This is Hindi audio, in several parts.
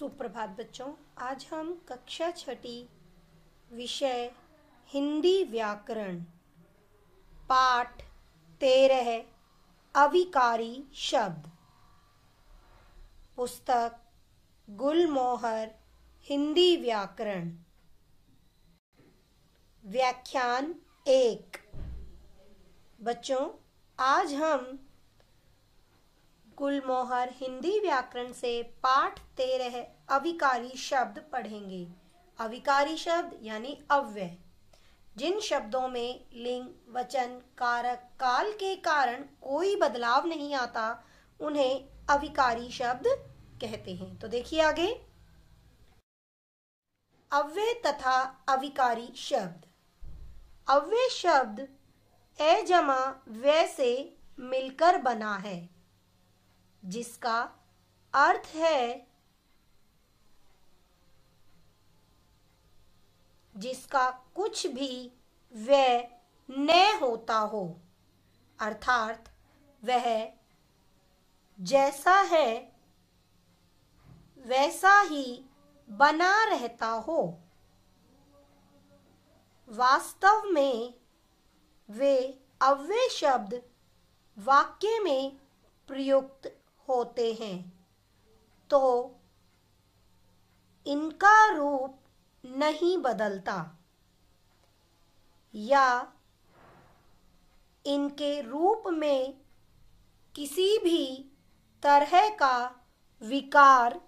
सुप्रभात बच्चों आज हम कक्षा छठी विषय हिंदी व्याकरण पाठ तेरह अविकारी शब्द पुस्तक गुलमोहर हिंदी व्याकरण व्याख्यान एक बच्चों आज हम कुल मोहर हिंदी व्याकरण से पाठ तेरह अविकारी शब्द पढ़ेंगे अविकारी शब्द यानी अव्यय जिन शब्दों में लिंग वचन कारक काल के कारण कोई बदलाव नहीं आता उन्हें अविकारी शब्द कहते हैं तो देखिए आगे अव्यय तथा अविकारी शब्द अव्यय शब्द ए जमा व्यय से मिलकर बना है जिसका अर्थ है जिसका कुछ भी वह न होता हो अर्थात वह जैसा है वैसा ही बना रहता हो वास्तव में वे अव्य शब्द वाक्य में प्रयुक्त होते हैं तो इनका रूप नहीं बदलता या इनके रूप में किसी भी तरह का विकार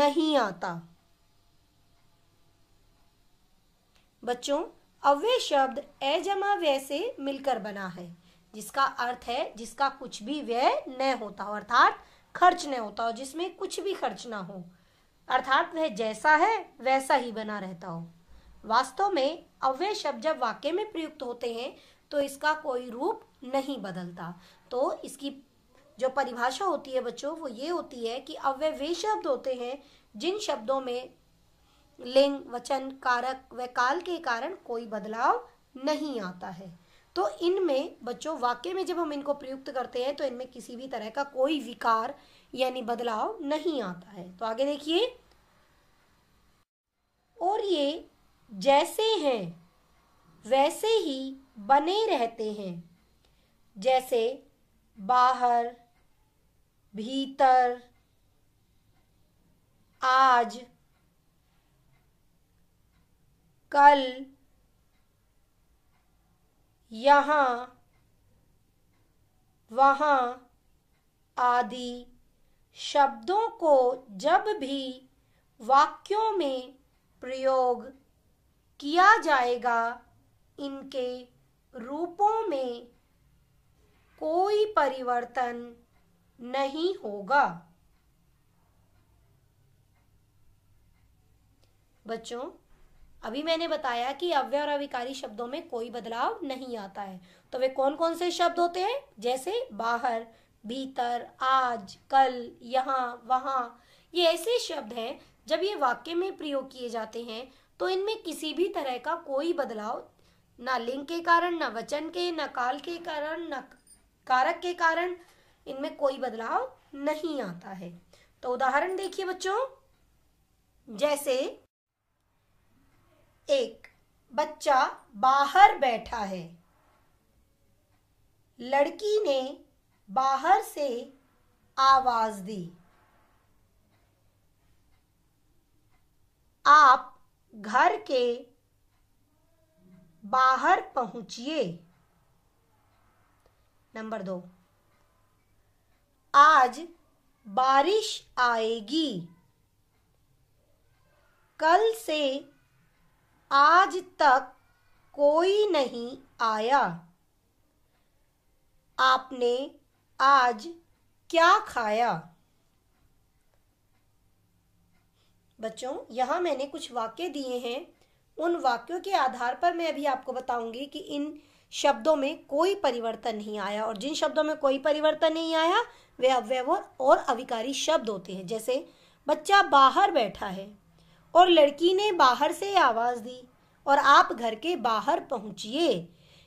नहीं आता बच्चों अव्य शब्द एजमा व्यय से मिलकर बना है जिसका अर्थ है जिसका कुछ भी व्यय न होता अर्थात खर्च नहीं होता हो जिसमें कुछ भी खर्च ना हो अर्थात वह जैसा है वैसा ही बना रहता हो वास्तव में अव्यय शब्द जब वाक्य में प्रयुक्त होते हैं तो इसका कोई रूप नहीं बदलता तो इसकी जो परिभाषा होती है बच्चों वो ये होती है कि अव्यय वे शब्द होते हैं जिन शब्दों में लिंग वचन कारक व काल के कारण कोई बदलाव नहीं आता है तो इनमें बच्चों वाक्य में जब हम इनको प्रयुक्त करते हैं तो इनमें किसी भी तरह का कोई विकार यानी बदलाव नहीं आता है तो आगे देखिए और ये जैसे हैं वैसे ही बने रहते हैं जैसे बाहर भीतर आज कल यहाँ वहाँ आदि शब्दों को जब भी वाक्यों में प्रयोग किया जाएगा इनके रूपों में कोई परिवर्तन नहीं होगा बच्चों अभी मैंने बताया कि अव्य और अविकारी शब्दों में कोई बदलाव नहीं आता है तो वे कौन कौन से शब्द होते हैं जैसे बाहर भीतर आज कल यहाँ वहाँ ये ऐसे शब्द हैं जब ये वाक्य में प्रयोग किए जाते हैं तो इनमें किसी भी तरह का कोई बदलाव ना लिंग के कारण ना वचन के न काल के कारण न कारक के कारण इनमें कोई बदलाव नहीं आता है तो उदाहरण देखिए बच्चों जैसे एक बच्चा बाहर बैठा है लड़की ने बाहर से आवाज दी आप घर के बाहर पहुंचिए नंबर दो आज बारिश आएगी कल से आज तक कोई नहीं आया आपने आज क्या खाया बच्चों यहाँ मैंने कुछ वाक्य दिए हैं उन वाक्यों के आधार पर मैं अभी आपको बताऊंगी कि इन शब्दों में कोई परिवर्तन नहीं आया और जिन शब्दों में कोई परिवर्तन नहीं आया वे अव्यव और अविकारी शब्द होते हैं जैसे बच्चा बाहर बैठा है और लड़की ने बाहर से आवाज़ दी और आप घर के बाहर पहुंचिए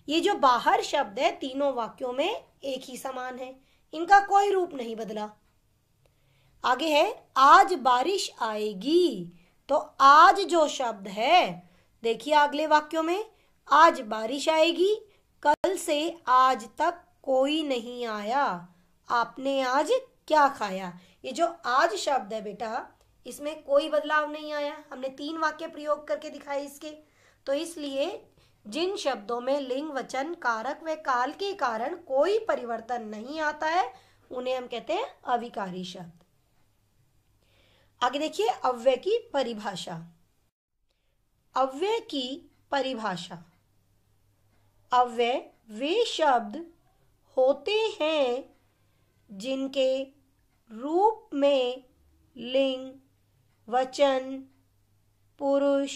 ये जो बाहर शब्द है तीनों वाक्यों में एक ही समान है इनका कोई रूप नहीं बदला आगे है आज बारिश आएगी तो आज जो शब्द है देखिए अगले वाक्यों में आज बारिश आएगी कल से आज तक कोई नहीं आया आपने आज क्या खाया ये जो आज शब्द है बेटा इसमें कोई बदलाव नहीं आया हमने तीन वाक्य प्रयोग करके दिखाए इसके तो इसलिए जिन शब्दों में लिंग वचन कारक व काल के कारण कोई परिवर्तन नहीं आता है उन्हें हम कहते हैं अविकारी शब्द आगे देखिए अव्यय की परिभाषा अव्यय की परिभाषा अव्यय वे शब्द होते हैं जिनके रूप में लिंग वचन पुरुष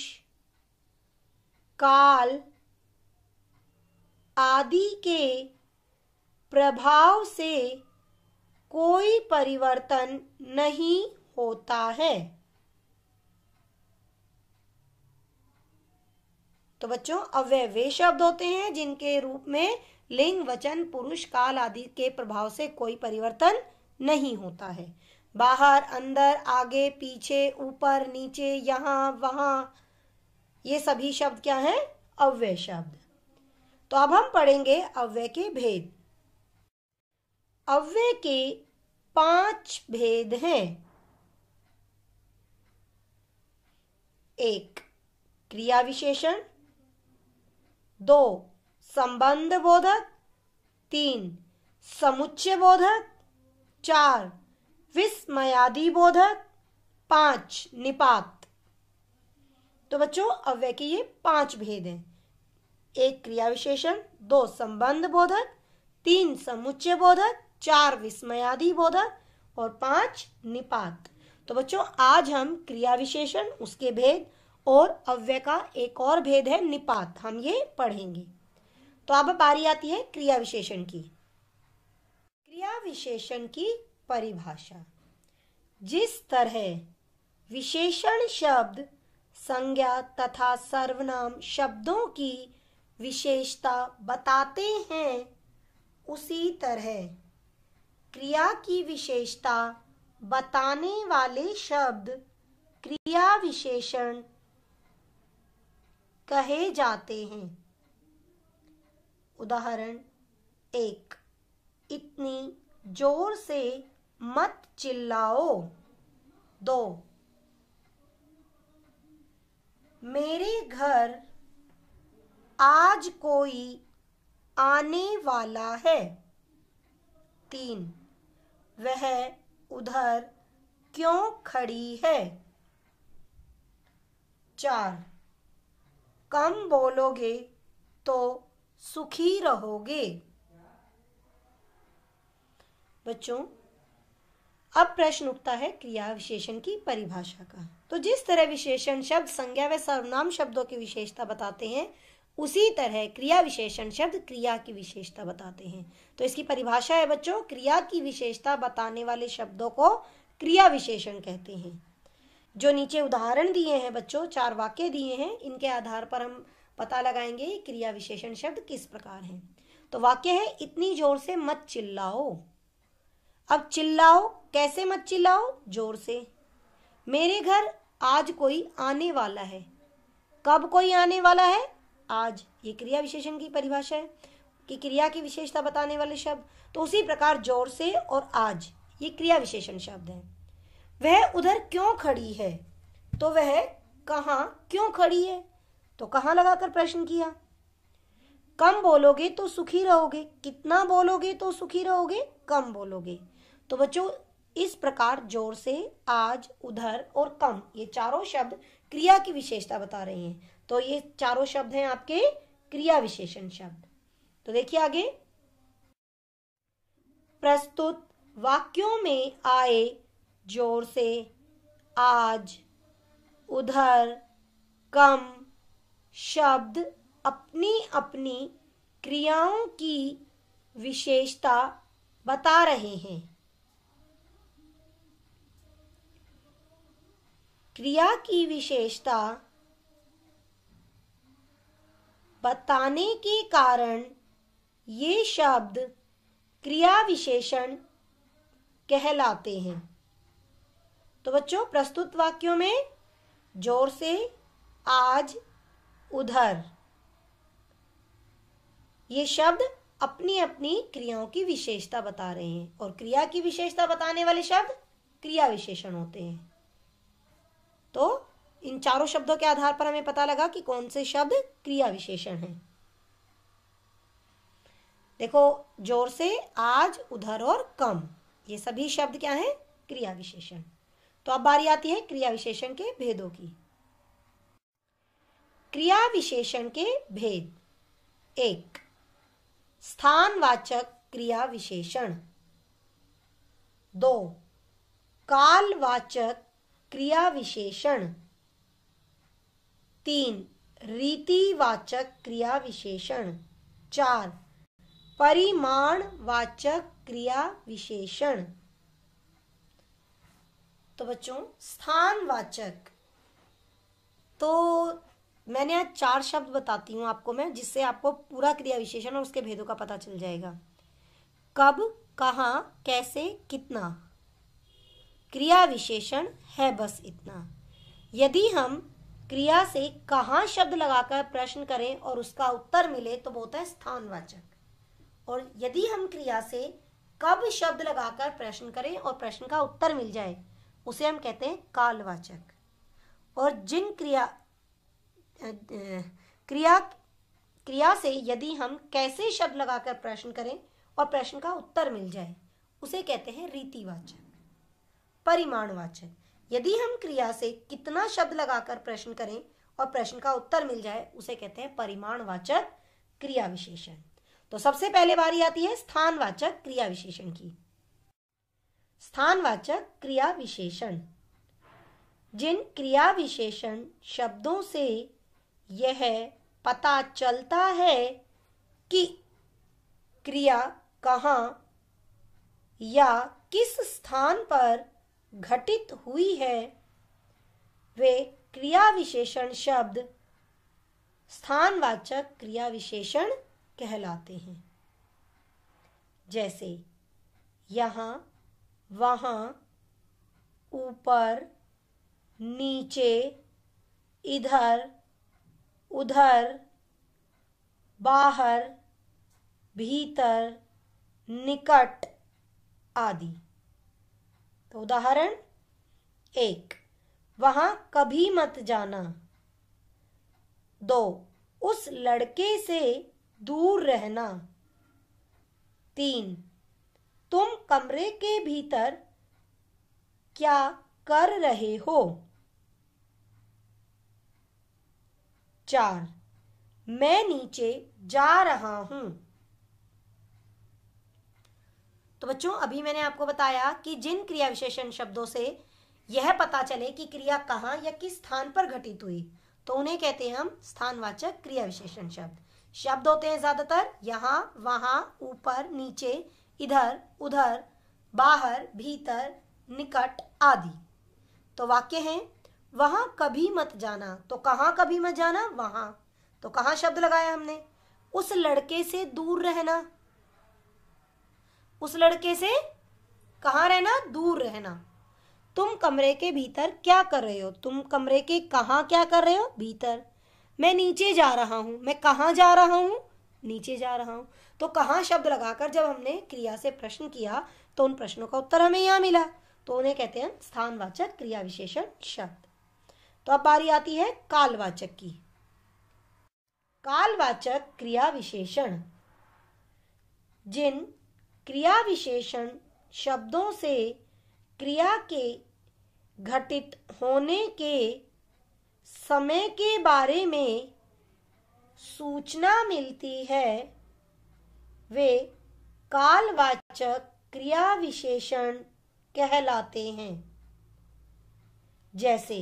काल आदि के प्रभाव से कोई परिवर्तन नहीं होता है तो बच्चों अव्यय वे शब्द होते हैं जिनके रूप में लिंग वचन पुरुष काल आदि के प्रभाव से कोई परिवर्तन नहीं होता है बाहर अंदर आगे पीछे ऊपर नीचे यहां वहां ये सभी शब्द क्या हैं अव्यय शब्द तो अब हम पढ़ेंगे अव्यय के भेद अव्यय के पांच भेद हैं एक क्रिया विशेषण दो संबंध बोधक तीन समुच्चय बोधक चार विस्मयादिबोधक पांच निपात तो बच्चों अव्यय के ये पांच भेद हैं एक क्रिया विशेषण दो संबंध बोधक तीन समुच्चय बोधक चार विस्मयादि बोधक और पांच निपात तो बच्चों आज हम क्रिया विशेषण उसके भेद और अव्यय का एक और भेद है निपात हम ये पढ़ेंगे तो अब बारी आती है क्रिया विशेषण की क्रिया विशेषण की परिभाषा जिस तरह विशेषण शब्द संज्ञा तथा सर्वनाम शब्दों की विशेषता बताते हैं उसी तरह क्रिया की विशेषता बताने वाले शब्द क्रिया विशेषण कहे जाते हैं उदाहरण एक इतनी जोर से मत चिल्लाओ दो मेरे घर आज कोई आने वाला है तीन वह उधर क्यों खड़ी है चार कम बोलोगे तो सुखी रहोगे बच्चों अब प्रश्न उठता है क्रिया विशेषण की परिभाषा का तो जिस तरह विशेषण शब्द संज्ञा व सर्वनाम शब्दों की विशेषता बताते हैं उसी तरह क्रिया विशेषण शब्द क्रिया की विशेषता बताते हैं तो इसकी परिभाषा है बच्चों क्रिया की विशेषता बताने वाले शब्दों को क्रिया विशेषण कहते हैं जो नीचे उदाहरण दिए हैं बच्चों चार वाक्य दिए हैं इनके आधार पर हम पता लगाएंगे क्रिया विशेषण शब्द किस प्रकार हैं तो वाक्य है इतनी जोर से मत चिल्लाओ अब चिल्लाओ कैसे मत चिल्लाओ जोर से मेरे घर आज कोई आने वाला है कब कोई आने वाला है आज ये क्रिया विशेषण की परिभाषा है कि क्रिया की विशेषता बताने वाले शब्द तो उसी प्रकार जोर से और आज ये क्रिया विशेषण शब्द है वह उधर क्यों खड़ी है तो वह कहा क्यों खड़ी है तो कहाँ लगाकर प्रश्न किया कम बोलोगे तो सुखी रहोगे कितना बोलोगे तो सुखी रहोगे कम बोलोगे तो बच्चों इस प्रकार जोर से आज उधर और कम ये चारों शब्द क्रिया की विशेषता बता रहे हैं तो ये चारों शब्द हैं आपके क्रिया विशेषण शब्द तो देखिए आगे प्रस्तुत वाक्यों में आए जोर से आज उधर कम शब्द अपनी अपनी क्रियाओं की विशेषता बता रहे हैं क्रिया की विशेषता बताने के कारण ये शब्द क्रिया विशेषण कहलाते हैं तो बच्चों प्रस्तुत वाक्यों में जोर से आज उधर ये शब्द अपनी अपनी क्रियाओं की विशेषता बता रहे हैं और क्रिया की विशेषता बताने वाले शब्द क्रिया विशेषण होते हैं तो इन चारों शब्दों के आधार पर हमें पता लगा कि कौन से शब्द क्रिया विशेषण हैं देखो जोर से आज उधर और कम ये सभी शब्द क्या हैं क्रिया विशेषण तो अब बारी आती है क्रिया विशेषण के भेदों की क्रिया विशेषण के भेद एक स्थानवाचक क्रिया विशेषण दो कालवाचक क्रिया विशेषण तीन रीतिवाचक क्रिया विशेषण चार परिमाणवाचक क्रिया विशेषण तो बच्चों स्थानवाचक तो मैंने आज चार शब्द बताती हूँ आपको मैं जिससे आपको पूरा क्रिया विशेषण और उसके भेदों का पता चल जाएगा कब कहा कैसे कितना क्रिया विशेषण है बस इतना यदि हम क्रिया से कहा शब्द लगाकर प्रश्न करें और उसका उत्तर मिले तो वो होता है स्थानवाचक और यदि हम क्रिया से कब शब्द लगाकर प्रश्न करें और प्रश्न का उत्तर मिल जाए उसे हम कहते हैं कालवाचक और जिन क्रिया क्रिया क्रिया से यदि हम कैसे शब्द लगाकर प्रश्न करें और प्रश्न का उत्तर मिल जाए उसे कहते हैं रीतिवाचक परिमाणवाचक यदि हम क्रिया से कितना शब्द लगाकर प्रश्न करें और प्रश्न का उत्तर मिल जाए उसे कहते हैं परिमाणवाचक क्रिया विशेषण तो सबसे पहले बारी आती है स्थानवाचक क्रिया विशेषण की स्थानवाचक क्रिया विशेषण जिन क्रिया विशेषण शब्दों से यह पता चलता है कि क्रिया कहाँ या किस स्थान पर घटित हुई है वे क्रिया विशेषण शब्द स्थानवाचक क्रिया विशेषण कहलाते हैं जैसे यहाँ वहाँ ऊपर नीचे इधर उधर बाहर भीतर निकट आदि तो उदाहरण एक वहां कभी मत जाना दो उस लड़के से दूर रहना तीन तुम कमरे के भीतर क्या कर रहे हो चार मैं नीचे जा रहा हूं तो बच्चों अभी मैंने आपको बताया कि जिन क्रिया विशेषण शब्दों से यह पता चले कि क्रिया कहां या किस स्थान पर घटित हुई तो उन्हें कहते हैं हम स्थानवाचक क्रिया विशेषण शब्द शब्द होते हैं ज्यादातर यहां वहां ऊपर नीचे इधर उधर बाहर भीतर निकट आदि तो वाक्य हैं वहां कभी मत जाना तो कहाँ कभी मत जाना वहां तो कहाँ शब्द लगाया हमने उस लड़के से दूर रहना उस लड़के से कहाँ रहना दूर रहना तुम कमरे के भीतर क्या कर रहे हो तुम कमरे के कहाँ क्या कर रहे हो भीतर मैं नीचे जा रहा हूं मैं कहाँ जा रहा हूँ नीचे जा रहा हूं तो कहाँ शब्द लगाकर जब हमने क्रिया से प्रश्न किया तो उन प्रश्नों का उत्तर हमें यहाँ मिला तो उन्हें कहते हैं स्थानवाचक क्रिया विशेषण शब्द तो अब बारी आती है कालवाचक की कालवाचक क्रिया विशेषण जिन क्रिया विशेषण शब्दों से क्रिया के घटित होने के समय के बारे में सूचना मिलती है वे कालवाचक क्रिया विशेषण कहलाते हैं जैसे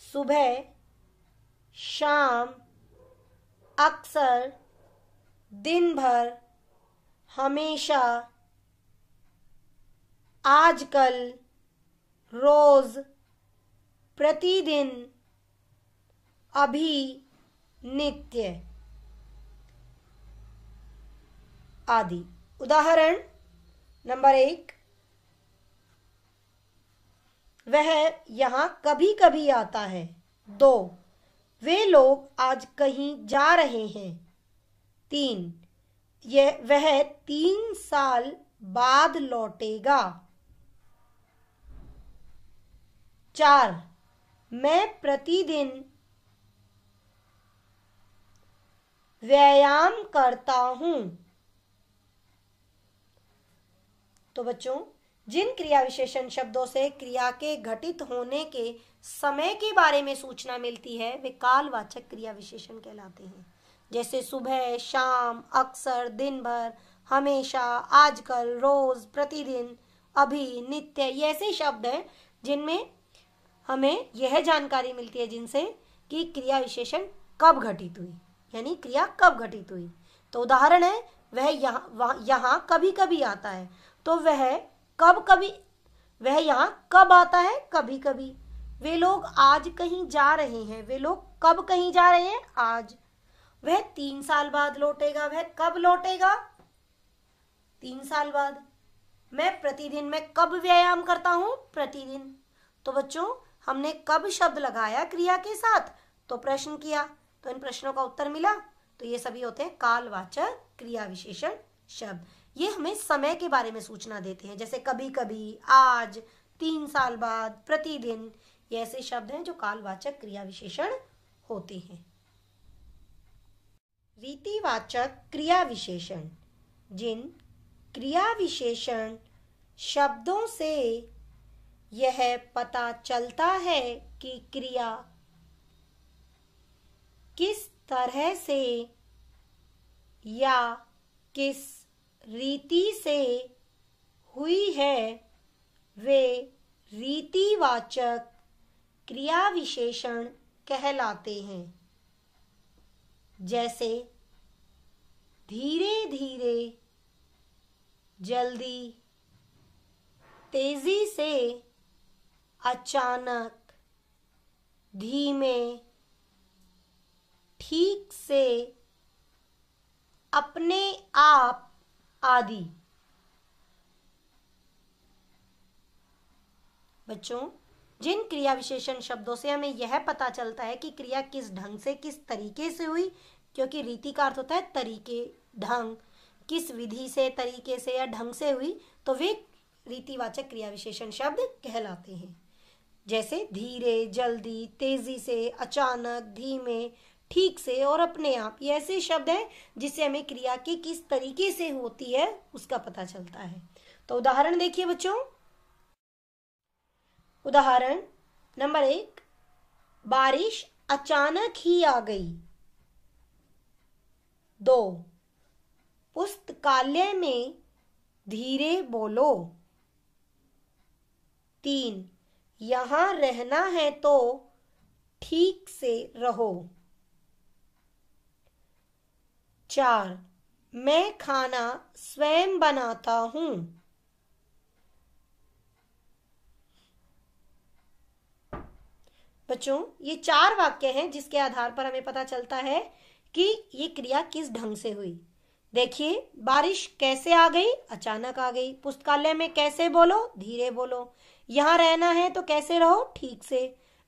सुबह शाम अक्सर दिन भर हमेशा आजकल रोज प्रतिदिन अभी नित्य आदि उदाहरण नंबर एक वह यहाँ कभी कभी आता है दो वे लोग आज कहीं जा रहे हैं तीन यह वह तीन साल बाद लौटेगा चार मैं प्रतिदिन व्यायाम करता हूं तो बच्चों जिन क्रिया विशेषण शब्दों से क्रिया के घटित होने के समय के बारे में सूचना मिलती है वे कालवाचक क्रिया विशेषण कहलाते हैं जैसे सुबह शाम अक्सर दिन भर हमेशा आजकल रोज प्रतिदिन अभी नित्य ये ऐसे शब्द हैं जिनमें हमें यह जानकारी मिलती है जिनसे कि क्रिया विशेषण कब घटित हुई यानी क्रिया कब घटित हुई तो उदाहरण है वह यहाँ यहाँ कभी कभी आता है तो वह कब कभी वह यहाँ कब आता है कभी कभी वे लोग आज कहीं जा रहे हैं वे लोग कब कहीं जा रहे हैं आज वह तीन साल बाद लौटेगा वह कब लौटेगा तीन साल बाद मैं प्रतिदिन मैं कब व्यायाम करता हूँ प्रतिदिन तो बच्चों हमने कब शब्द लगाया क्रिया के साथ तो प्रश्न किया तो इन प्रश्नों का उत्तर मिला तो ये सभी होते हैं कालवाचक क्रिया विशेषण शब्द ये हमें समय के बारे में सूचना देते हैं जैसे कभी कभी आज तीन साल बाद प्रतिदिन ये ऐसे शब्द हैं जो कालवाचक क्रिया विशेषण होते हैं रीतिवाचक क्रिया विशेषण जिन क्रिया विशेषण शब्दों से यह पता चलता है कि क्रिया किस तरह से या किस रीति से हुई है वे रीतिवाचक क्रिया विशेषण कहलाते हैं जैसे धीरे धीरे जल्दी तेजी से अचानक धीमे ठीक से अपने आप आदि बच्चों जिन क्रिया विशेषण शब्दों से हमें यह पता चलता है कि क्रिया किस ढंग से किस तरीके से हुई क्योंकि रीति का अर्थ होता है तरीके ढंग किस विधि से तरीके से या ढंग से हुई तो वे रीतिवाचक क्रिया विशेषण शब्द कहलाते हैं जैसे धीरे जल्दी तेजी से अचानक धीमे ठीक से और अपने आप ये ऐसे शब्द हैं जिससे हमें क्रिया के किस तरीके से होती है उसका पता चलता है तो उदाहरण देखिए बच्चों उदाहरण नंबर एक बारिश अचानक ही आ गई दो पुस्तकालय में धीरे बोलो तीन यहां रहना है तो ठीक से रहो चार मैं खाना स्वयं बनाता हूं बच्चों ये चार वाक्य हैं जिसके आधार पर हमें पता चलता है कि ये क्रिया किस ढंग से हुई देखिए बारिश कैसे आ गई अचानक आ गई पुस्तकालय में कैसे बोलो धीरे बोलो यहां रहना है तो कैसे रहो ठीक से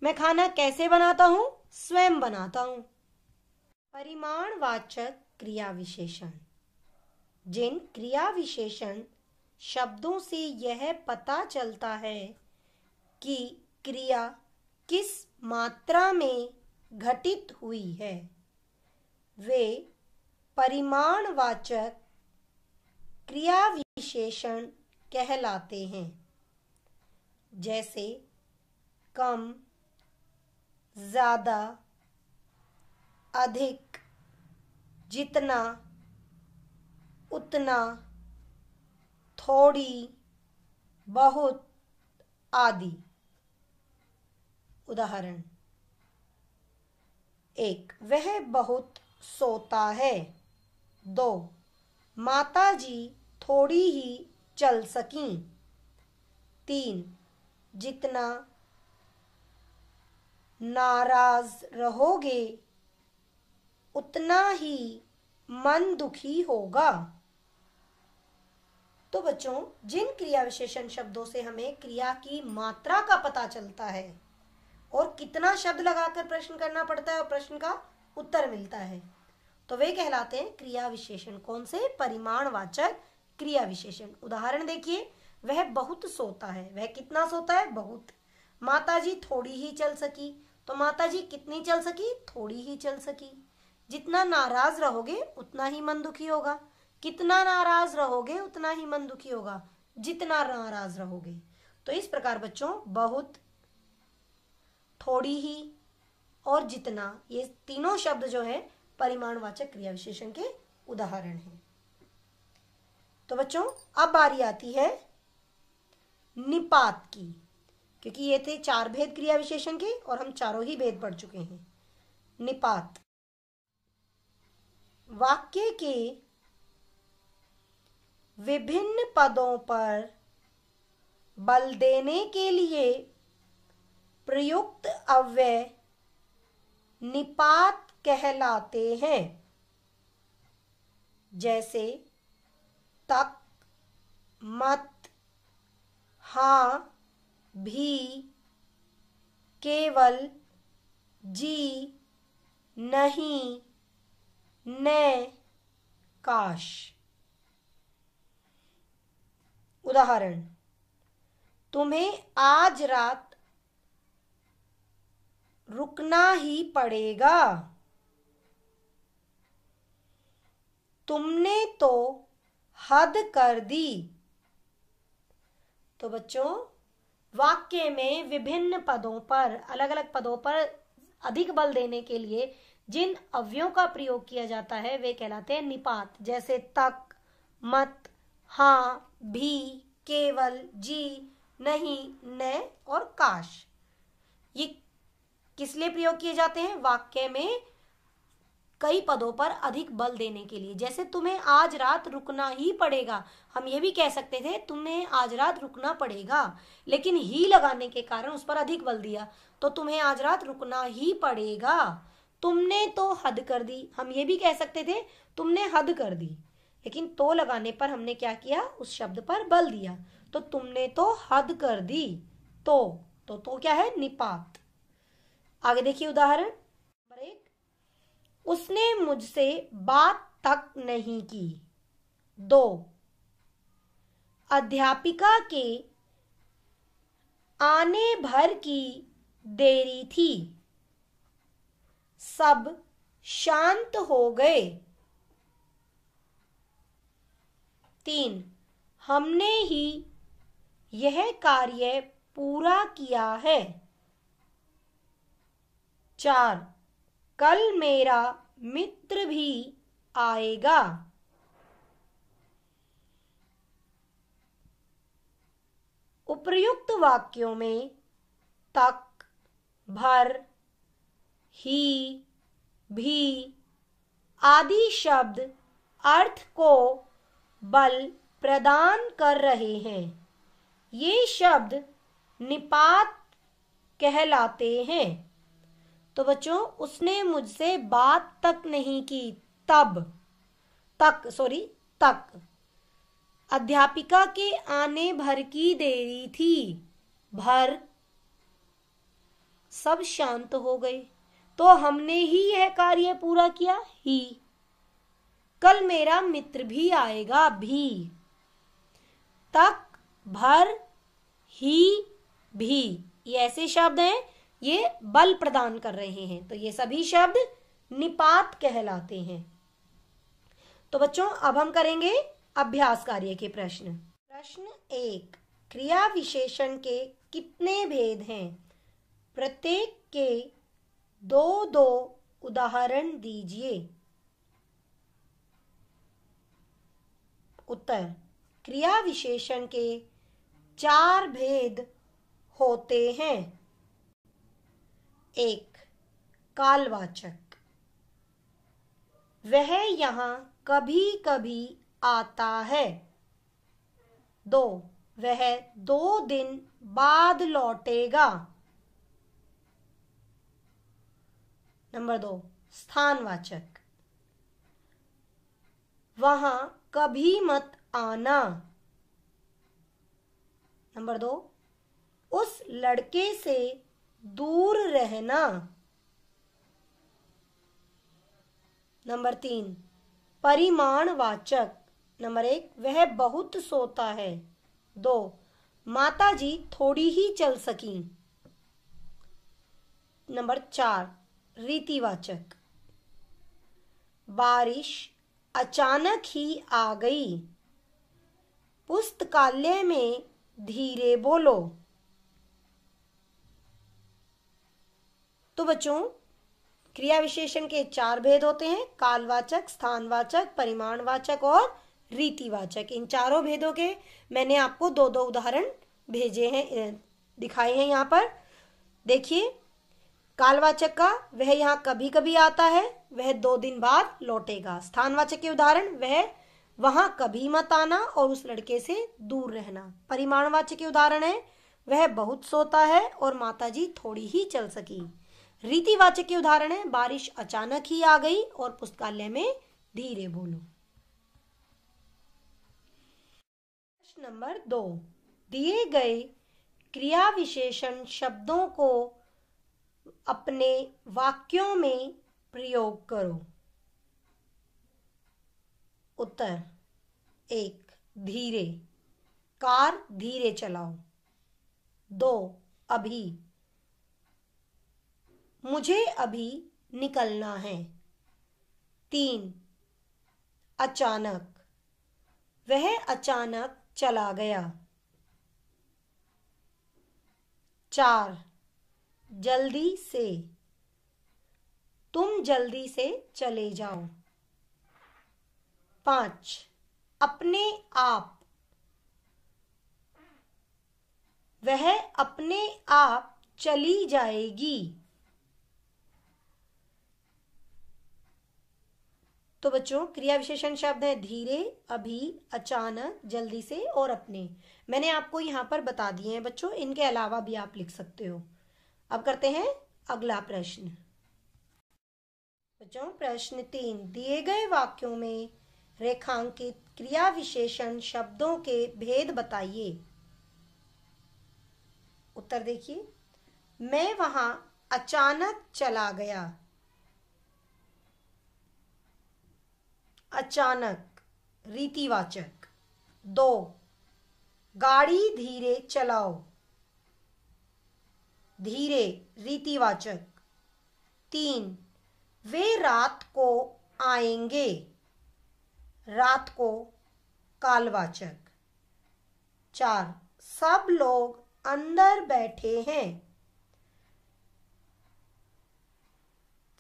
मैं खाना कैसे बनाता हूं स्वयं बनाता हूं परिमाण वाचक क्रिया विशेषण जिन क्रिया विशेषण शब्दों से यह पता चलता है कि क्रिया किस मात्रा में घटित हुई है वे परिमाणवाचक क्रिया विशेषण कहलाते हैं जैसे कम ज़्यादा अधिक जितना उतना थोड़ी बहुत आदि उदाहरण एक वह बहुत सोता है दो माता जी थोड़ी ही चल सकी तीन जितना नाराज रहोगे उतना ही मन दुखी होगा तो बच्चों जिन क्रिया विशेषण शब्दों से हमें क्रिया की मात्रा का पता चलता है और कितना शब्द लगाकर प्रश्न करना पड़ता है और प्रश्न का उत्तर मिलता है तो वे कहलाते हैं क्रिया विशेषण कौन से परिमाणवाचक क्रिया विशेषण उदाहरण देखिए वह बहुत सोता है वह कितना सोता है बहुत माताजी थोड़ी ही चल सकी तो माताजी कितनी चल सकी थोड़ी ही चल सकी जितना नाराज रहोगे उतना ही मन दुखी होगा कितना नाराज रहोगे उतना ही मन दुखी होगा जितना नाराज रहोगे तो इस प्रकार बच्चों बहुत थोड़ी ही और जितना ये तीनों शब्द जो है परिमाणवाचक क्रिया विशेषण के उदाहरण हैं तो बच्चों अब बारी आती है निपात की क्योंकि ये थे चार भेद क्रिया विशेषण के और हम चारों ही भेद पढ़ चुके हैं निपात वाक्य के विभिन्न पदों पर बल देने के लिए प्रयुक्त अव्यय निपात कहलाते हैं जैसे तक मत हाँ भी केवल जी नहीं ने काश उदाहरण तुम्हें आज रात रुकना ही पड़ेगा तुमने तो हद कर दी तो बच्चों वाक्य में विभिन्न पदों पर अलग अलग पदों पर अधिक बल देने के लिए जिन अवयों का प्रयोग किया जाता है वे कहलाते हैं निपात जैसे तक मत हा भी केवल जी नहीं न और काश ये किस लिए प्रयोग किए जाते हैं वाक्य में कई पदों पर अधिक बल देने के लिए जैसे तुम्हें आज रात रुकना ही पड़ेगा हम ये भी कह सकते थे तुम्हें आज रात रुकना पड़ेगा लेकिन ही लगाने के कारण उस पर अधिक बल दिया तो तुम्हें आज रात रुकना ही पड़ेगा तुमने तो हद कर दी हम ये भी कह सकते थे तुमने हद कर दी लेकिन तो लगाने पर हमने क्या किया उस शब्द पर बल दिया तो तुमने तो हद कर दी तो तो, तो क्या है निपात आगे देखिए उदाहरण नंबर एक उसने मुझसे बात तक नहीं की दो अध्यापिका के आने भर की देरी थी सब शांत हो गए तीन हमने ही यह कार्य पूरा किया है चार कल मेरा मित्र भी आएगा उपर्युक्त वाक्यों में तक भर ही भी आदि शब्द अर्थ को बल प्रदान कर रहे हैं ये शब्द निपात कहलाते हैं तो बच्चों उसने मुझसे बात तक नहीं की तब तक सॉरी तक अध्यापिका के आने भर की देरी थी भर सब शांत हो गए तो हमने ही यह कार्य पूरा किया ही कल मेरा मित्र भी आएगा भी तक भर ही भी ये ऐसे शब्द हैं ये बल प्रदान कर रहे हैं तो ये सभी शब्द निपात कहलाते हैं तो बच्चों अब हम करेंगे अभ्यास कार्य के प्रश्न प्रश्न एक क्रिया विशेषण के कितने भेद हैं प्रत्येक के दो दो उदाहरण दीजिए उत्तर क्रिया विशेषण के चार भेद होते हैं एक कालवाचक वह यहां कभी कभी आता है दो वह दो दिन बाद लौटेगा नंबर दो स्थानवाचक वहां कभी मत आना नंबर दो उस लड़के से दूर रहना नंबर तीन परिमाणवाचक नंबर एक वह बहुत सोता है दो माता जी थोड़ी ही चल सकी नंबर चार रीतिवाचक बारिश अचानक ही आ गई पुस्तकालय में धीरे बोलो तो बच्चों क्रिया विशेषण के चार भेद होते हैं कालवाचक स्थानवाचक परिमाणवाचक और रीतिवाचक इन चारों भेदों के मैंने आपको दो दो उदाहरण भेजे हैं दिखाए हैं यहां पर देखिए कालवाचक का वह यहाँ कभी कभी आता है वह दो दिन बाद लौटेगा स्थानवाचक के उदाहरण वह वहां कभी मत आना और उस लड़के से दूर रहना परिमाणवाचक के उदाहरण है वह बहुत सोता है और माताजी थोड़ी ही चल सकी रीतिवाचक के उदाहरण है बारिश अचानक ही आ गई और पुस्तकालय में धीरे बोलो प्रश्न नंबर दो दिए गए क्रिया विशेषण शब्दों को अपने वाक्यों में प्रयोग करो उत्तर एक धीरे कार धीरे चलाओ दो अभी मुझे अभी निकलना है तीन अचानक वह अचानक चला गया चार जल्दी से तुम जल्दी से चले जाओ पांच अपने आप वह अपने आप चली जाएगी तो बच्चों क्रिया विशेषण शब्द है धीरे अभी अचानक जल्दी से और अपने मैंने आपको यहां पर बता दिए हैं बच्चों इनके अलावा भी आप लिख सकते हो अब करते हैं अगला प्रश्न बच्चों प्रश्न तीन दिए गए वाक्यों में रेखांकित क्रिया विशेषण शब्दों के भेद बताइए उत्तर देखिए मैं वहां अचानक चला गया अचानक रीतिवाचक दो गाड़ी धीरे चलाओ धीरे रीतिवाचक तीन वे रात को आएंगे रात को कालवाचक चार सब लोग अंदर बैठे हैं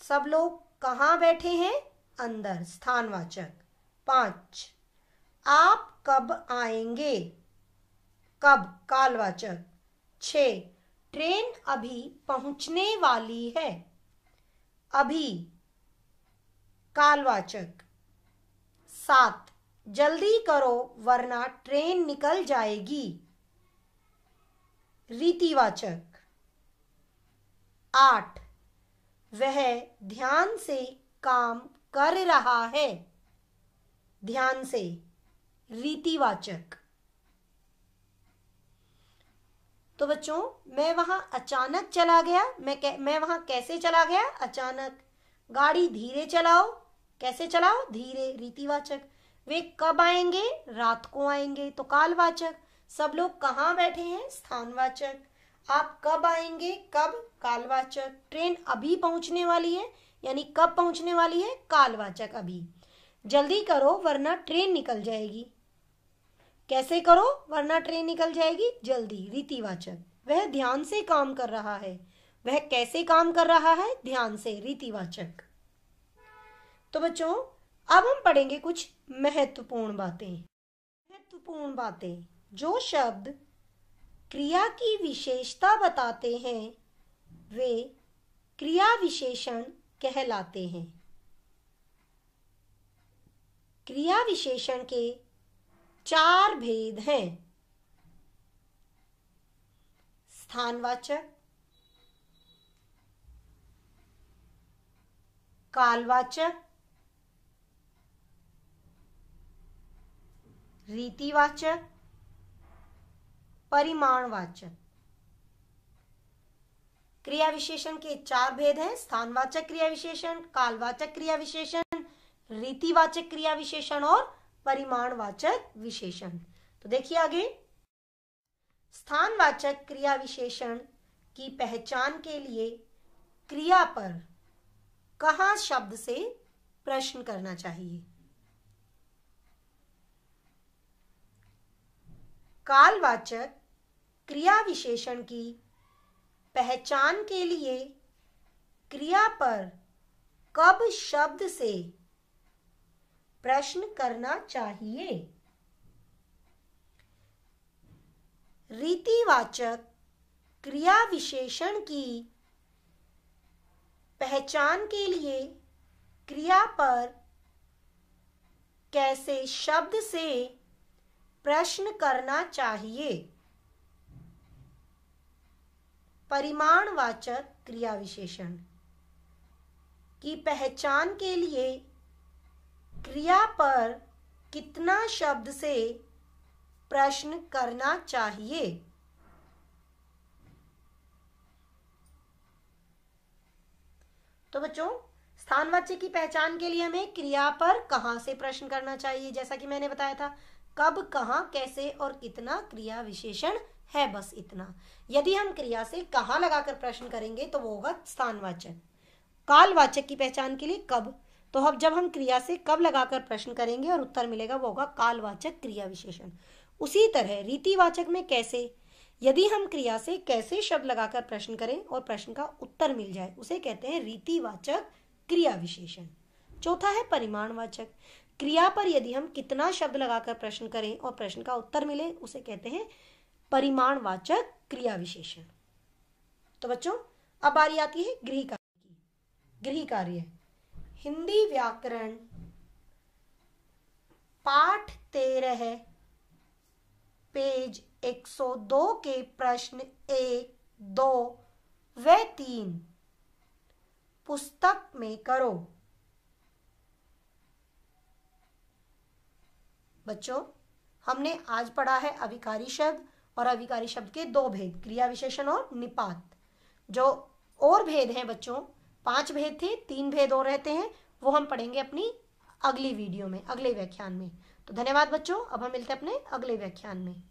सब लोग कहाँ बैठे हैं अंदर स्थानवाचक पांच आप कब आएंगे कब कालवाचक छ ट्रेन अभी पहुंचने वाली है अभी कालवाचक सात जल्दी करो वरना ट्रेन निकल जाएगी रीतिवाचक आठ वह ध्यान से काम कर रहा है ध्यान से रीतिवाचक तो बच्चों मैं वहां अचानक चला गया मैं कै, मैं वहां कैसे चला गया अचानक गाड़ी धीरे चलाओ कैसे चलाओ धीरे रीतिवाचक वे कब आएंगे रात को आएंगे तो कालवाचक सब लोग कहाँ बैठे हैं स्थानवाचक आप कब आएंगे कब कालवाचक ट्रेन अभी पहुंचने वाली है यानी कब पहुंचने वाली है कालवाचक अभी जल्दी करो वरना ट्रेन निकल जाएगी कैसे करो वरना ट्रेन निकल जाएगी जल्दी रीतिवाचक वह ध्यान से काम कर रहा है वह कैसे काम कर रहा है ध्यान से रीतिवाचक तो बच्चों अब हम पढ़ेंगे कुछ महत्वपूर्ण बातें महत्वपूर्ण बातें जो शब्द क्रिया की विशेषता बताते हैं वे क्रिया विशेषण कहलाते हैं क्रिया विशेषण के चार भेद हैं स्थानवाचक कालवाचक रीतिवाचक परिमाणवाचक क्रिया विशेषण के चार भेद हैं स्थानवाचक क्रिया विशेषण कालवाचक क्रिया विशेषण रीतिवाचक क्रिया विशेषण और परिमाणवाचक विशेषण तो देखिए आगे स्थानवाचक क्रिया विशेषण की पहचान के लिए क्रिया पर कहा शब्द से प्रश्न करना चाहिए कालवाचक क्रिया विशेषण की पहचान के लिए क्रिया पर कब शब्द से प्रश्न करना चाहिए रीतिवाचक क्रिया विशेषण की पहचान के लिए क्रिया पर कैसे शब्द से प्रश्न करना चाहिए परिमाणवाचक क्रिया विशेषण की पहचान के लिए क्रिया पर कितना शब्द से प्रश्न करना चाहिए तो बच्चों स्थानवाच्य की पहचान के लिए हमें क्रिया पर कहां से प्रश्न करना चाहिए जैसा कि मैंने बताया था कब कहां कैसे और कितना क्रिया विशेषण है बस इतना यदि हम क्रिया से कहा लगाकर प्रश्न करेंगे तो वो होगा स्थानवाचक कालवाचक की पहचान के लिए कब तो हम जब हम क्रिया से कब लगाकर प्रश्न करेंगे और उत्तर मिलेगा वो होगा कालवाचक क्रिया विशेषण उसी तरह रीतिवाचक में कैसे यदि हम क्रिया से कैसे शब्द लगाकर प्रश्न करें और प्रश्न का उत्तर मिल जाए उसे कहते हैं रीतिवाचक क्रिया विशेषण चौथा है परिमाणवाचक क्रिया पर यदि हम कितना शब्द लगाकर प्रश्न करें और प्रश्न का उत्तर मिले उसे कहते हैं परिमाणवाचक क्रिया विशेषण तो बच्चों अब बारी आती है गृह कार्य की गृह कार्य हिंदी व्याकरण पाठ तेरह पेज 102 के प्रश्न एक दो व तीन पुस्तक में करो बच्चों हमने आज पढ़ा है अभिकारी शब्द और अभिकारी शब्द के दो भेद क्रिया विशेषण और निपात जो और भेद हैं बच्चों पांच भेद थे तीन भेद और रहते हैं वो हम पढ़ेंगे अपनी अगली वीडियो में अगले व्याख्यान में तो धन्यवाद बच्चों अब हम मिलते हैं अपने अगले व्याख्यान में